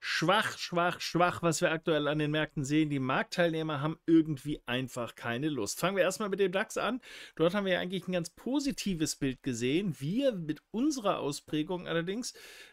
schwach, schwach, schwach, was wir aktuell an den Märkten sehen. Die Marktteilnehmer haben irgendwie einfach keine Lust. Fangen wir erstmal mit dem DAX an. Dort haben wir eigentlich ein ganz positives Bild gesehen. Wir mit unserer Ausprägung allerdings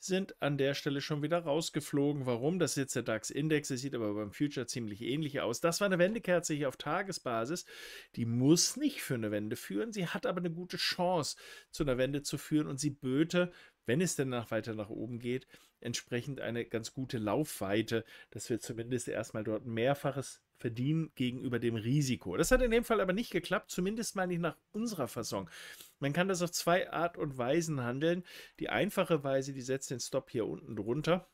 sind an der Stelle schon wieder rausgeflogen. Warum? Das ist jetzt der DAX-Index. Es sieht aber beim Future ziemlich ähnlich aus. Das war eine Wendekerze hier auf Tagesbasis. Die muss nicht für eine Wende führen. Sie hat aber eine gute Chance, zu einer Wende zu führen und sie böte wenn es denn nach weiter nach oben geht, entsprechend eine ganz gute Laufweite, dass wir zumindest erstmal dort mehrfaches verdienen gegenüber dem Risiko. Das hat in dem Fall aber nicht geklappt, zumindest mal nicht nach unserer Fassung. Man kann das auf zwei Art und Weisen handeln. Die einfache Weise, die setzt den Stop hier unten drunter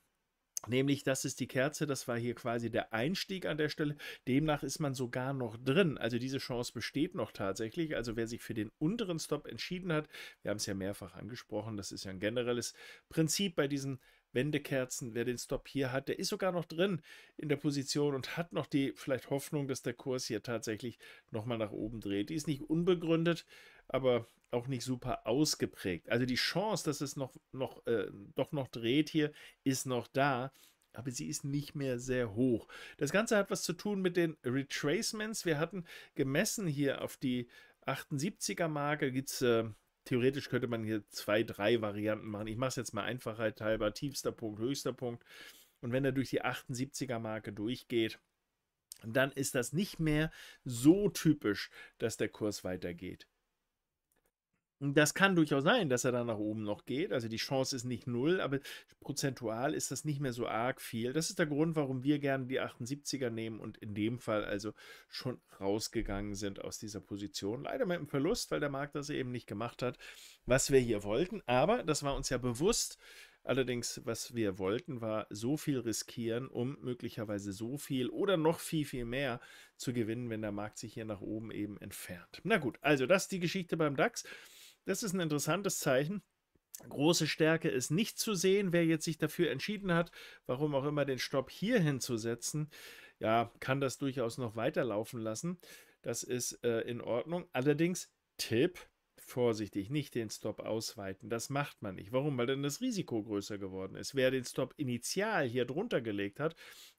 Nämlich, das ist die Kerze, das war hier quasi der Einstieg an der Stelle. Demnach ist man sogar noch drin. Also diese Chance besteht noch tatsächlich. Also wer sich für den unteren Stop entschieden hat, wir haben es ja mehrfach angesprochen, das ist ja ein generelles Prinzip bei diesen Wendekerzen. Wer den Stop hier hat, der ist sogar noch drin in der Position und hat noch die vielleicht Hoffnung, dass der Kurs hier tatsächlich nochmal nach oben dreht. Die ist nicht unbegründet, aber auch nicht super ausgeprägt. Also die Chance, dass es noch, noch, äh, doch noch dreht hier, ist noch da aber sie ist nicht mehr sehr hoch. Das Ganze hat was zu tun mit den Retracements. Wir hatten gemessen hier auf die 78er Marke, gibt es äh, theoretisch könnte man hier zwei, drei Varianten machen. Ich mache es jetzt mal Einfachheit halber. Tiefster Punkt, höchster Punkt. Und wenn er durch die 78er-Marke durchgeht, dann ist das nicht mehr so typisch, dass der Kurs weitergeht. Das kann durchaus sein, dass er dann nach oben noch geht. Also die Chance ist nicht null, aber prozentual ist das nicht mehr so arg viel. Das ist der Grund, warum wir gerne die 78er nehmen und in dem Fall also schon rausgegangen sind aus dieser Position. Leider mit einem Verlust, weil der Markt das eben nicht gemacht hat, was wir hier wollten. Aber das war uns ja bewusst. Allerdings, was wir wollten, war so viel riskieren, um möglicherweise so viel oder noch viel, viel mehr zu gewinnen, wenn der Markt sich hier nach oben eben entfernt. Na gut, also das ist die Geschichte beim DAX. Das ist ein interessantes Zeichen. Große Stärke ist nicht zu sehen. Wer jetzt sich dafür entschieden hat, warum auch immer den Stopp hier hinzusetzen, ja, kann das durchaus noch weiterlaufen lassen. Das ist äh, in Ordnung. Allerdings, Tipp, vorsichtig, nicht den Stop ausweiten. Das macht man nicht. Warum? Weil dann das Risiko größer geworden ist. Wer den Stop initial hier drunter gelegt hat,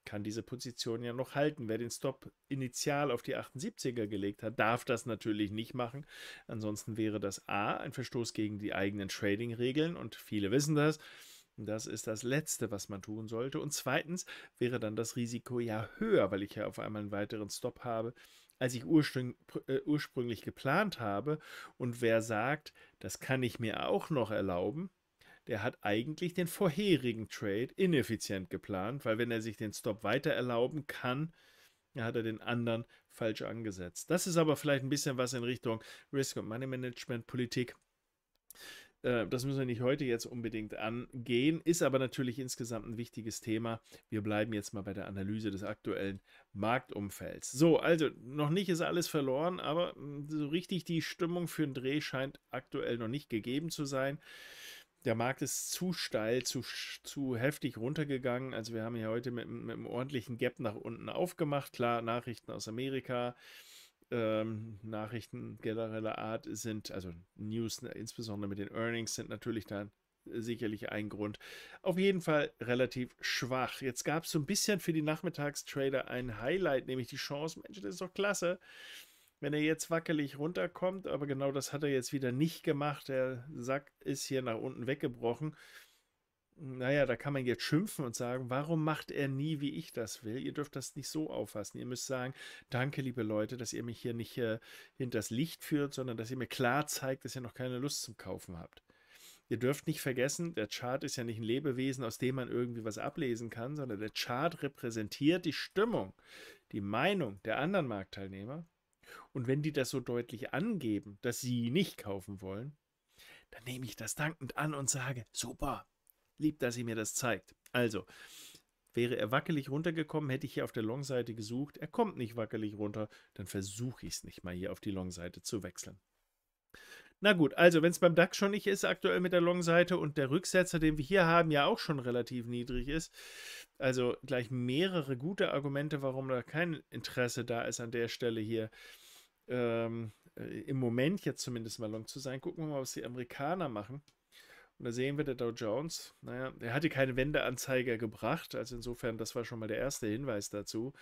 kann diese Position ja noch halten. Wer den Stop initial auf die 78er gelegt hat, darf das natürlich nicht machen. Ansonsten wäre das A, ein Verstoß gegen die eigenen Trading-Regeln und viele wissen das. Das ist das Letzte, was man tun sollte. Und zweitens wäre dann das Risiko ja höher, weil ich ja auf einmal einen weiteren Stop habe, als ich ursprünglich, äh, ursprünglich geplant habe. Und wer sagt, das kann ich mir auch noch erlauben, der hat eigentlich den vorherigen Trade ineffizient geplant, weil wenn er sich den Stop weiter erlauben kann, hat er den anderen falsch angesetzt. Das ist aber vielleicht ein bisschen was in Richtung Risk- und Money-Management-Politik. Äh, das müssen wir nicht heute jetzt unbedingt angehen, ist aber natürlich insgesamt ein wichtiges Thema. Wir bleiben jetzt mal bei der Analyse des aktuellen Marktumfelds. So, also noch nicht ist alles verloren, aber hm, so richtig die Stimmung für einen Dreh scheint aktuell noch nicht gegeben zu sein der Markt ist zu steil, zu, zu heftig runtergegangen. Also wir haben ja heute mit, mit einem ordentlichen Gap nach unten aufgemacht. Klar, Nachrichten aus Amerika, ähm, Nachrichten genereller Art sind, also News ne, insbesondere mit den Earnings sind natürlich dann äh, sicherlich ein Grund. Auf jeden Fall relativ schwach. Jetzt gab es so ein bisschen für die Nachmittagstrader ein Highlight, nämlich die Chance, Mensch, das ist doch klasse, wenn er jetzt wackelig runterkommt, aber genau das hat er jetzt wieder nicht gemacht. Der Sack ist hier nach unten weggebrochen naja, da kann man jetzt schimpfen und sagen, warum macht er nie, wie ich das will? Ihr dürft das nicht so auffassen. Ihr müsst sagen, danke, liebe Leute, dass ihr mich hier nicht äh, hinters Licht führt, sondern dass ihr mir klar zeigt, dass ihr noch keine Lust zum Kaufen habt. Ihr dürft nicht vergessen, der Chart ist ja nicht ein Lebewesen, aus dem man irgendwie was ablesen kann, sondern der Chart repräsentiert die Stimmung, die Meinung der anderen Marktteilnehmer. Und wenn die das so deutlich angeben, dass sie nicht kaufen wollen, dann nehme ich das dankend an und sage, super, Lieb, dass sie mir das zeigt. Also, wäre er wackelig runtergekommen, hätte ich hier auf der Long-Seite gesucht. Er kommt nicht wackelig runter, dann versuche ich es nicht mal hier auf die Long-Seite zu wechseln. Na gut, also wenn es beim DAX schon nicht ist, aktuell mit der Long-Seite und der Rücksetzer, den wir hier haben, ja auch schon relativ niedrig ist, also gleich mehrere gute Argumente, warum da kein Interesse da ist an der Stelle hier ähm, äh, im Moment jetzt zumindest mal long zu sein. Gucken wir mal, was die Amerikaner machen. Und da sehen wir, der Dow Jones, naja, er hatte keine Wendeanzeiger gebracht, also insofern, das war schon mal der erste Hinweis dazu.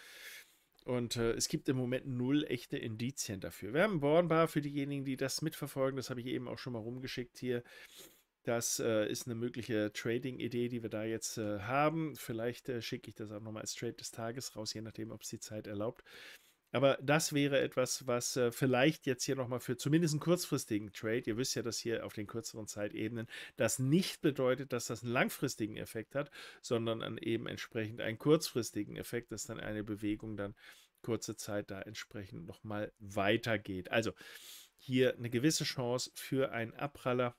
Und äh, es gibt im Moment null echte Indizien dafür. Wir haben Bornbar für diejenigen, die das mitverfolgen, das habe ich eben auch schon mal rumgeschickt hier. Das äh, ist eine mögliche Trading-Idee, die wir da jetzt äh, haben. Vielleicht äh, schicke ich das auch nochmal als Trade des Tages raus, je nachdem, ob es die Zeit erlaubt. Aber das wäre etwas, was äh, vielleicht jetzt hier nochmal für zumindest einen kurzfristigen Trade, ihr wisst ja, dass hier auf den kürzeren Zeitebenen das nicht bedeutet, dass das einen langfristigen Effekt hat, sondern an eben entsprechend einen kurzfristigen Effekt, dass dann eine Bewegung dann kurze Zeit da entsprechend nochmal weitergeht. Also hier eine gewisse Chance für einen Abpraller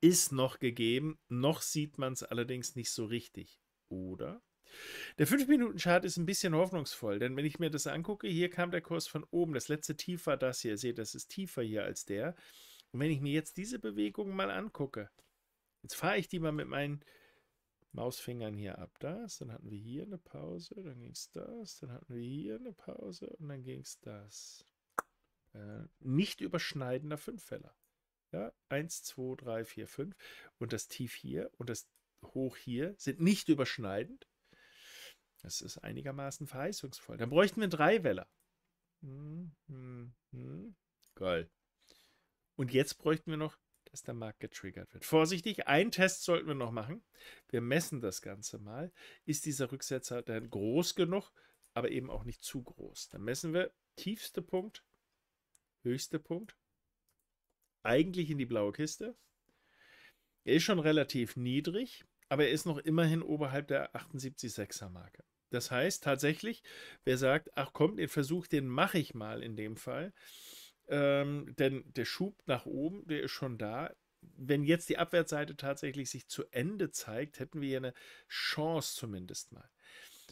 ist noch gegeben, noch sieht man es allerdings nicht so richtig, oder? Der 5-Minuten-Chart ist ein bisschen hoffnungsvoll, denn wenn ich mir das angucke, hier kam der Kurs von oben. Das letzte Tief war das hier. Ihr seht, das ist tiefer hier als der. Und wenn ich mir jetzt diese Bewegung mal angucke, jetzt fahre ich die mal mit meinen Mausfingern hier ab. Das, dann hatten wir hier eine Pause, dann ging es das, dann hatten wir hier eine Pause und dann ging es das. Äh, nicht überschneidender Fünffäller. Ja, 1, 2, 3, 4, 5 und das Tief hier und das Hoch hier sind nicht überschneidend. Das ist einigermaßen verheißungsvoll. Dann bräuchten wir drei Weller. Hm, hm, hm. Geil. Und jetzt bräuchten wir noch, dass der Markt getriggert wird. Vorsichtig, einen Test sollten wir noch machen. Wir messen das Ganze mal. Ist dieser Rücksetzer dann groß genug, aber eben auch nicht zu groß? Dann messen wir tiefste Punkt, höchste Punkt, eigentlich in die blaue Kiste. Er ist schon relativ niedrig aber er ist noch immerhin oberhalb der 78,6er Marke. Das heißt tatsächlich, wer sagt, ach komm, den Versuch, den mache ich mal in dem Fall, ähm, denn der Schub nach oben, der ist schon da. Wenn jetzt die Abwärtsseite tatsächlich sich zu Ende zeigt, hätten wir hier eine Chance zumindest mal.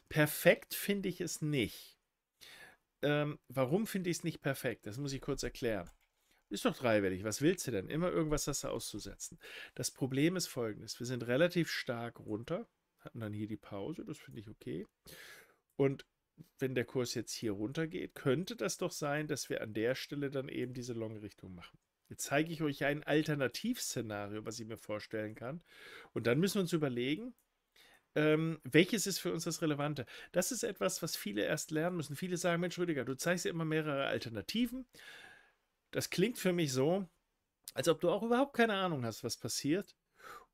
Perfekt finde ich es nicht. Ähm, warum finde ich es nicht perfekt? Das muss ich kurz erklären. Ist doch dreiwertig. Was willst du denn? Immer irgendwas hast du auszusetzen. Das Problem ist folgendes. Wir sind relativ stark runter, hatten dann hier die Pause, das finde ich okay. Und wenn der Kurs jetzt hier runter geht, könnte das doch sein, dass wir an der Stelle dann eben diese Long-Richtung machen. Jetzt zeige ich euch ein Alternativszenario, was ich mir vorstellen kann. Und dann müssen wir uns überlegen, ähm, welches ist für uns das Relevante? Das ist etwas, was viele erst lernen müssen. Viele sagen, Mensch, Rüdiger, du zeigst ja immer mehrere Alternativen. Das klingt für mich so, als ob du auch überhaupt keine Ahnung hast, was passiert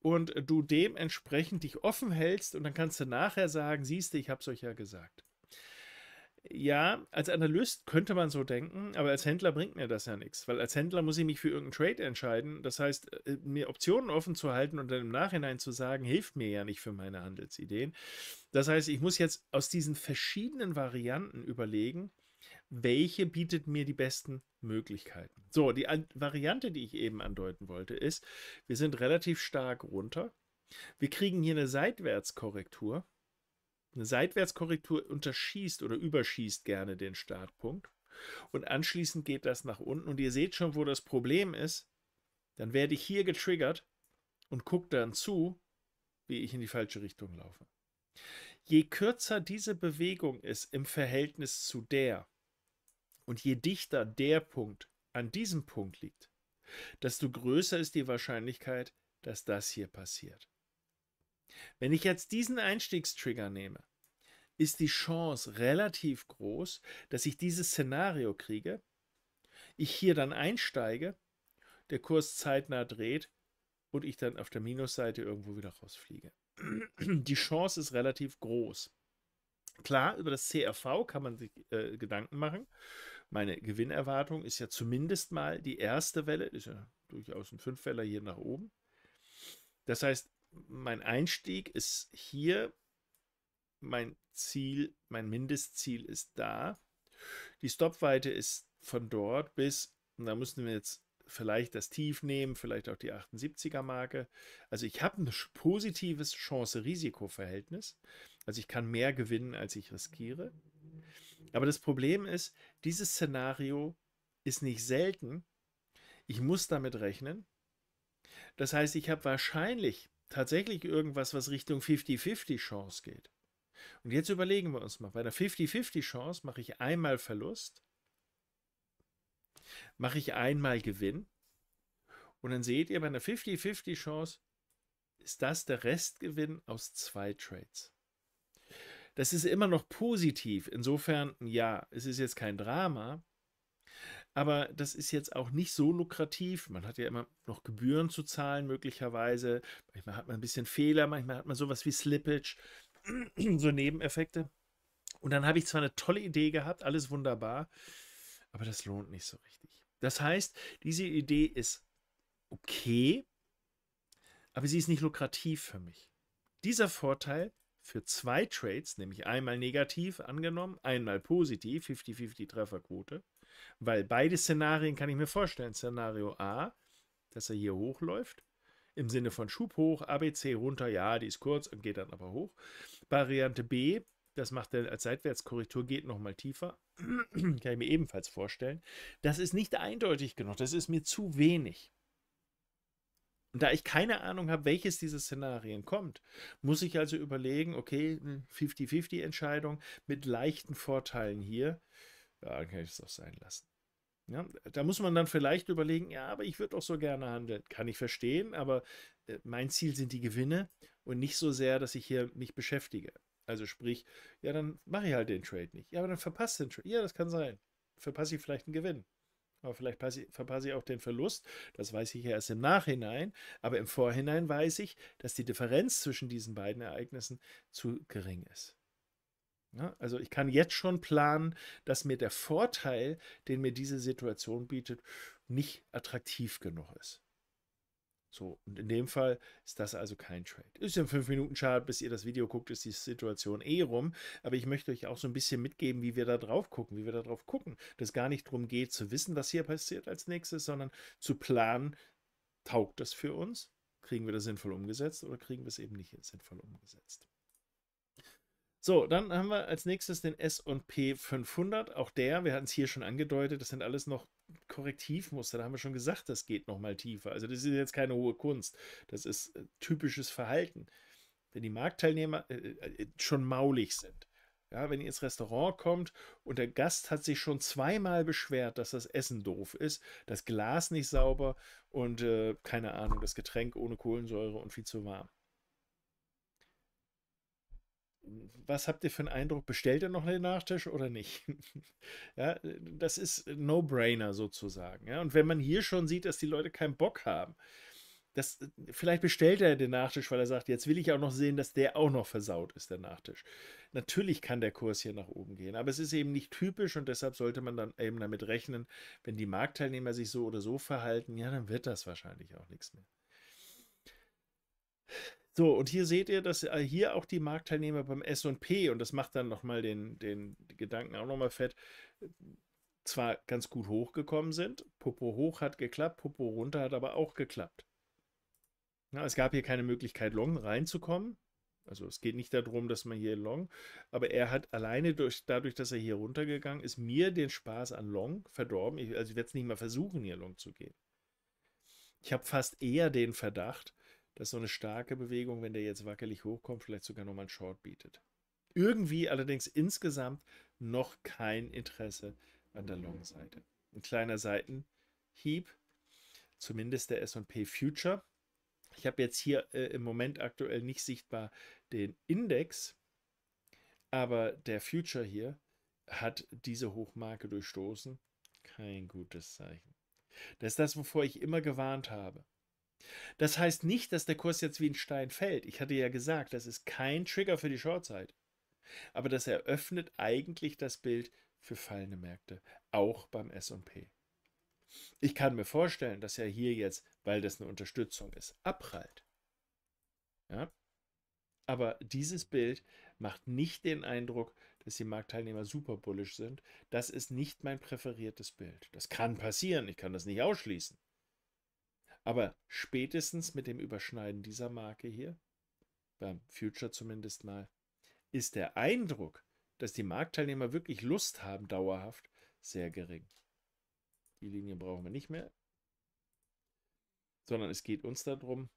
und du dementsprechend dich offen hältst und dann kannst du nachher sagen, siehst du, ich habe es euch ja gesagt. Ja, als Analyst könnte man so denken, aber als Händler bringt mir das ja nichts, weil als Händler muss ich mich für irgendeinen Trade entscheiden. Das heißt, äh, mir Optionen offen zu halten und dann im Nachhinein zu sagen, hilft mir ja nicht für meine Handelsideen. Das heißt, ich muss jetzt aus diesen verschiedenen Varianten überlegen, welche bietet mir die besten Möglichkeiten. So, die Variante, die ich eben andeuten wollte, ist, wir sind relativ stark runter. Wir kriegen hier eine Seitwärtskorrektur. Eine Seitwärtskorrektur unterschießt oder überschießt gerne den Startpunkt. Und anschließend geht das nach unten. Und ihr seht schon, wo das Problem ist. Dann werde ich hier getriggert und gucke dann zu, wie ich in die falsche Richtung laufe. Je kürzer diese Bewegung ist im Verhältnis zu der, und je dichter der Punkt an diesem Punkt liegt, desto größer ist die Wahrscheinlichkeit, dass das hier passiert. Wenn ich jetzt diesen Einstiegstrigger nehme, ist die Chance relativ groß, dass ich dieses Szenario kriege, ich hier dann einsteige, der Kurs zeitnah dreht und ich dann auf der Minusseite irgendwo wieder rausfliege. Die Chance ist relativ groß. Klar, über das CRV kann man sich äh, Gedanken machen. Meine Gewinnerwartung ist ja zumindest mal die erste Welle, ist ja durchaus ein Fünfwäller hier nach oben. Das heißt, mein Einstieg ist hier, mein Ziel, mein Mindestziel ist da. Die Stopweite ist von dort bis, und da müssen wir jetzt vielleicht das Tief nehmen, vielleicht auch die 78er Marke. Also ich habe ein positives Chance-Risiko-Verhältnis. Also ich kann mehr gewinnen, als ich riskiere. Aber das Problem ist, dieses Szenario ist nicht selten. Ich muss damit rechnen. Das heißt, ich habe wahrscheinlich tatsächlich irgendwas, was Richtung 50-50 Chance geht. Und jetzt überlegen wir uns mal, bei einer 50-50 Chance mache ich einmal Verlust, mache ich einmal Gewinn. Und dann seht ihr, bei einer 50-50 Chance ist das der Restgewinn aus zwei Trades. Das ist immer noch positiv. Insofern, ja, es ist jetzt kein Drama. Aber das ist jetzt auch nicht so lukrativ. Man hat ja immer noch Gebühren zu zahlen, möglicherweise. Manchmal hat man ein bisschen Fehler, manchmal hat man sowas wie Slippage, so Nebeneffekte. Und dann habe ich zwar eine tolle Idee gehabt, alles wunderbar, aber das lohnt nicht so richtig. Das heißt, diese Idee ist okay, aber sie ist nicht lukrativ für mich. Dieser Vorteil für zwei Trades, nämlich einmal negativ angenommen, einmal positiv, 50-50 Trefferquote, weil beide Szenarien kann ich mir vorstellen. Szenario A, dass er hier hochläuft, im Sinne von Schub hoch, ABC runter, ja, die ist kurz und geht dann aber hoch. Variante B, das macht er als Seitwärtskorrektur, geht nochmal tiefer, kann ich mir ebenfalls vorstellen. Das ist nicht eindeutig genug, das ist mir zu wenig. Und da ich keine Ahnung habe, welches dieser Szenarien kommt, muss ich also überlegen, okay, 50-50 hm, Entscheidung mit leichten Vorteilen hier, ja, dann kann ich es auch sein lassen. Ja, da muss man dann vielleicht überlegen, ja, aber ich würde auch so gerne handeln. Kann ich verstehen, aber äh, mein Ziel sind die Gewinne und nicht so sehr, dass ich hier mich beschäftige. Also sprich, ja, dann mache ich halt den Trade nicht. Ja, aber dann verpasst den Trade. Ja, das kann sein. Verpasse ich vielleicht einen Gewinn aber vielleicht verpasse ich auch den Verlust, das weiß ich ja erst im Nachhinein, aber im Vorhinein weiß ich, dass die Differenz zwischen diesen beiden Ereignissen zu gering ist. Also ich kann jetzt schon planen, dass mir der Vorteil, den mir diese Situation bietet, nicht attraktiv genug ist. So, und in dem Fall ist das also kein Trade. Ist ja ein 5-Minuten-Chart, bis ihr das Video guckt, ist die Situation eh rum. Aber ich möchte euch auch so ein bisschen mitgeben, wie wir da drauf gucken, wie wir da drauf gucken. Dass gar nicht darum geht, zu wissen, was hier passiert als nächstes, sondern zu planen, taugt das für uns? Kriegen wir das sinnvoll umgesetzt oder kriegen wir es eben nicht sinnvoll umgesetzt? So, dann haben wir als nächstes den S&P 500. Auch der, wir hatten es hier schon angedeutet, das sind alles noch Korrektivmuster, da haben wir schon gesagt, das geht nochmal tiefer. Also das ist jetzt keine hohe Kunst, das ist äh, typisches Verhalten. Wenn die Marktteilnehmer äh, äh, schon maulig sind, ja, wenn ihr ins Restaurant kommt und der Gast hat sich schon zweimal beschwert, dass das Essen doof ist, das Glas nicht sauber und äh, keine Ahnung, das Getränk ohne Kohlensäure und viel zu warm. was habt ihr für einen Eindruck? Bestellt ihr noch den Nachtisch oder nicht? ja, das ist No-Brainer sozusagen. Ja, und wenn man hier schon sieht, dass die Leute keinen Bock haben, das, vielleicht bestellt er den Nachtisch, weil er sagt, jetzt will ich auch noch sehen, dass der auch noch versaut ist, der Nachtisch. Natürlich kann der Kurs hier nach oben gehen, aber es ist eben nicht typisch und deshalb sollte man dann eben damit rechnen, wenn die Marktteilnehmer sich so oder so verhalten, ja, dann wird das wahrscheinlich auch nichts mehr. So, und hier seht ihr, dass äh, hier auch die Marktteilnehmer beim SP, und das macht dann nochmal den, den Gedanken auch nochmal fett, äh, zwar ganz gut hochgekommen sind. Popo hoch hat geklappt, Popo runter hat aber auch geklappt. Na, es gab hier keine Möglichkeit, long reinzukommen. Also es geht nicht darum, dass man hier long, aber er hat alleine durch, dadurch, dass er hier runtergegangen ist, mir den Spaß an long verdorben. Ich, also ich werde es nicht mal versuchen, hier long zu gehen. Ich habe fast eher den Verdacht, dass so eine starke Bewegung, wenn der jetzt wackelig hochkommt, vielleicht sogar nochmal einen Short bietet. Irgendwie allerdings insgesamt noch kein Interesse an der Long-Seite. Ein kleiner Seitenhieb, zumindest der SP Future. Ich habe jetzt hier äh, im Moment aktuell nicht sichtbar den Index, aber der Future hier hat diese Hochmarke durchstoßen. Kein gutes Zeichen. Das ist das, wovor ich immer gewarnt habe. Das heißt nicht, dass der Kurs jetzt wie ein Stein fällt. Ich hatte ja gesagt, das ist kein Trigger für die Shortzeit. Aber das eröffnet eigentlich das Bild für fallende Märkte, auch beim SP. Ich kann mir vorstellen, dass er hier jetzt, weil das eine Unterstützung ist, abprallt. Ja? Aber dieses Bild macht nicht den Eindruck, dass die Marktteilnehmer super bullisch sind. Das ist nicht mein präferiertes Bild. Das kann passieren, ich kann das nicht ausschließen. Aber spätestens mit dem Überschneiden dieser Marke hier, beim Future zumindest mal, ist der Eindruck, dass die Marktteilnehmer wirklich Lust haben, dauerhaft, sehr gering. Die Linie brauchen wir nicht mehr, sondern es geht uns darum,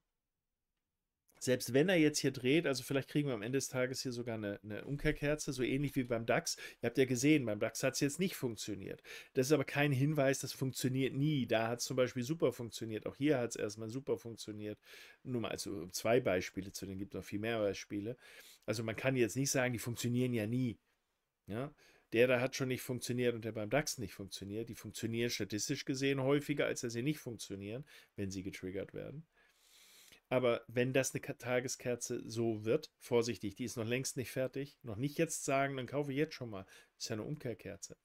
selbst wenn er jetzt hier dreht, also vielleicht kriegen wir am Ende des Tages hier sogar eine, eine Umkehrkerze, so ähnlich wie beim DAX. Ihr habt ja gesehen, beim DAX hat es jetzt nicht funktioniert. Das ist aber kein Hinweis, das funktioniert nie. Da hat es zum Beispiel super funktioniert. Auch hier hat es erstmal super funktioniert. Nur mal also zwei Beispiele, zu denen gibt es noch viel mehr Beispiele. Also man kann jetzt nicht sagen, die funktionieren ja nie. Ja, der da hat schon nicht funktioniert und der beim DAX nicht funktioniert. Die funktionieren statistisch gesehen häufiger, als dass sie nicht funktionieren, wenn sie getriggert werden. Aber wenn das eine Tageskerze so wird, vorsichtig, die ist noch längst nicht fertig, noch nicht jetzt sagen, dann kaufe ich jetzt schon mal. ist ja eine Umkehrkerze.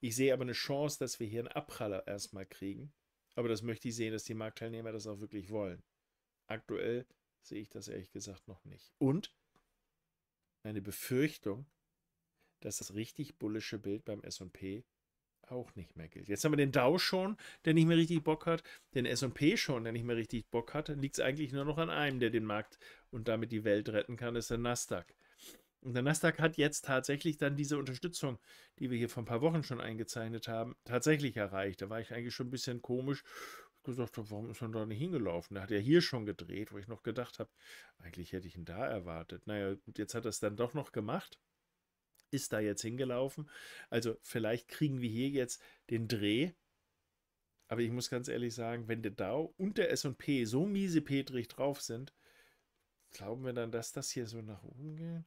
Ich sehe aber eine Chance, dass wir hier einen Abpraller erstmal kriegen. Aber das möchte ich sehen, dass die Marktteilnehmer das auch wirklich wollen. Aktuell sehe ich das ehrlich gesagt noch nicht. Und eine Befürchtung, dass das richtig bullische Bild beim SP auch nicht mehr gilt. Jetzt haben wir den Dow schon, der nicht mehr richtig Bock hat, den SP schon, der nicht mehr richtig Bock hat. Dann Liegt es eigentlich nur noch an einem, der den Markt und damit die Welt retten kann, ist der Nasdaq. Und der Nasdaq hat jetzt tatsächlich dann diese Unterstützung, die wir hier vor ein paar Wochen schon eingezeichnet haben, tatsächlich erreicht. Da war ich eigentlich schon ein bisschen komisch gesagt habe, warum ist man da nicht hingelaufen? Da hat er hier schon gedreht, wo ich noch gedacht habe, eigentlich hätte ich ihn da erwartet. Naja, gut, jetzt hat er es dann doch noch gemacht ist da jetzt hingelaufen. Also vielleicht kriegen wir hier jetzt den Dreh. Aber ich muss ganz ehrlich sagen, wenn der DAO und der S&P so miese Petrich drauf sind, glauben wir dann, dass das hier so nach oben geht?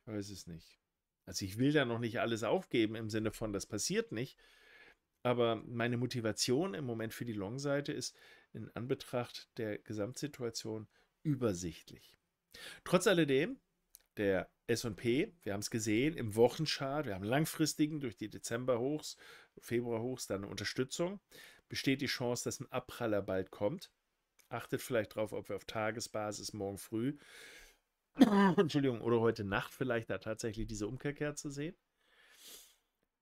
Ich weiß es nicht. Also ich will da noch nicht alles aufgeben im Sinne von, das passiert nicht. Aber meine Motivation im Moment für die Long-Seite ist in Anbetracht der Gesamtsituation übersichtlich. Trotz alledem, der S&P, wir haben es gesehen, im Wochenchart, wir haben langfristigen durch die Dezember-Hochs, Februar-Hochs dann Unterstützung. Besteht die Chance, dass ein Abpraller bald kommt. Achtet vielleicht darauf, ob wir auf Tagesbasis morgen früh, Entschuldigung, oder heute Nacht vielleicht da tatsächlich diese Umkehrkerze sehen.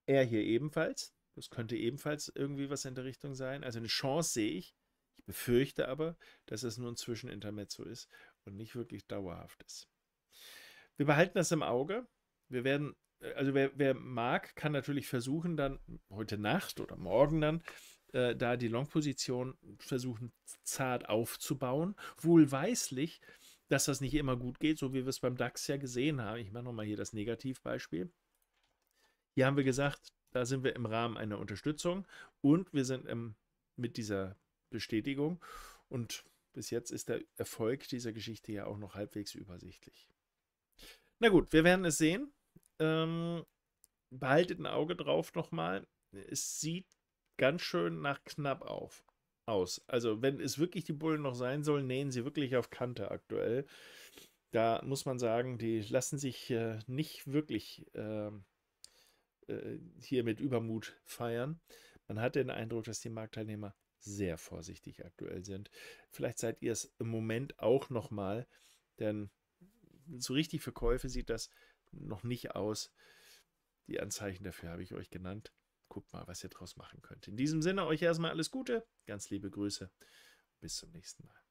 Er hier ebenfalls. Das könnte ebenfalls irgendwie was in der Richtung sein. Also eine Chance sehe ich. Ich befürchte aber, dass es nur ein Zwischenintermezzo ist und nicht wirklich dauerhaft ist wir behalten das im Auge. Wir werden, äh, also wer, wer mag, kann natürlich versuchen, dann heute Nacht oder morgen dann äh, da die Long-Position versuchen, zart aufzubauen. Wohlweislich, dass das nicht immer gut geht, so wie wir es beim DAX ja gesehen haben. Ich mache nochmal hier das Negativbeispiel. Hier haben wir gesagt, da sind wir im Rahmen einer Unterstützung und wir sind im, mit dieser Bestätigung und bis jetzt ist der Erfolg dieser Geschichte ja auch noch halbwegs übersichtlich. Na gut, wir werden es sehen. Ähm, behaltet ein Auge drauf nochmal. Es sieht ganz schön nach knapp auf, aus. Also, wenn es wirklich die Bullen noch sein sollen, nähen sie wirklich auf Kante aktuell. Da muss man sagen, die lassen sich äh, nicht wirklich äh, äh, hier mit Übermut feiern. Man hat den Eindruck, dass die Marktteilnehmer sehr vorsichtig aktuell sind. Vielleicht seid ihr es im Moment auch nochmal, denn so richtig für Käufe sieht das noch nicht aus. Die Anzeichen dafür habe ich euch genannt. Guckt mal, was ihr draus machen könnt. In diesem Sinne euch erstmal alles Gute, ganz liebe Grüße, bis zum nächsten Mal.